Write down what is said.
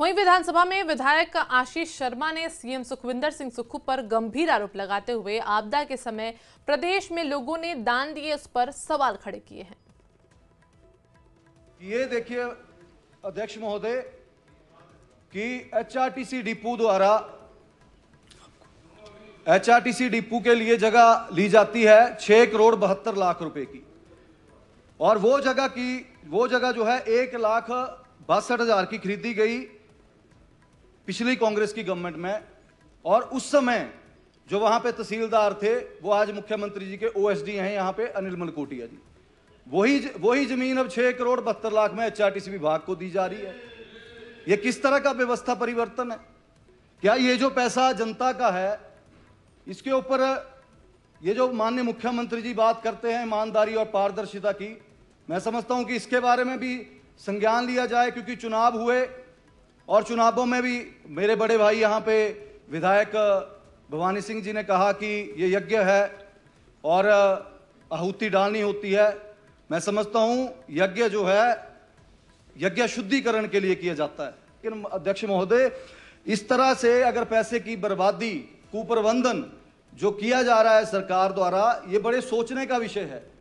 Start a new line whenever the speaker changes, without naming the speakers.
वहीं विधानसभा में विधायक आशीष शर्मा ने सीएम सुखविंदर सिंह सुक्खू पर गंभीर आरोप लगाते हुए आपदा के समय प्रदेश में लोगों ने दान दिए उस पर सवाल खड़े किए हैं
ये देखिए अध्यक्ष महोदय कि एचआरटीसी डिपो द्वारा एचआरटीसी डिपो के लिए जगह ली जाती है छह करोड़ बहत्तर लाख रुपए की और वो जगह की वो जगह जो है एक लाख बासठ हजार की खरीदी गई पिछली कांग्रेस की गवर्नमेंट में और उस समय जो वहां पे तहसीलदार थे वो आज मुख्यमंत्री जी के ओएसडी हैं यहाँ पे अनिल मलकोटिया जी वही वही जमीन अब छह करोड़ बहत्तर लाख में एचआरटीसी विभाग को दी जा रही है ये किस तरह का व्यवस्था परिवर्तन है क्या ये जो पैसा जनता का है इसके ऊपर ये जो माननीय मुख्यमंत्री जी बात करते हैं ईमानदारी और पारदर्शिता की मैं समझता हूं कि इसके बारे में भी संज्ञान लिया जाए क्योंकि चुनाव हुए और चुनावों में भी मेरे बड़े भाई यहाँ पे विधायक भवानी सिंह जी ने कहा कि ये यज्ञ है और आहुति डालनी होती है मैं समझता हूँ यज्ञ जो है यज्ञ शुद्धिकरण के लिए किया जाता है लेकिन अध्यक्ष महोदय इस तरह से अगर पैसे की बर्बादी कुप्रबंधन जो किया जा रहा है सरकार द्वारा ये बड़े सोचने का विषय है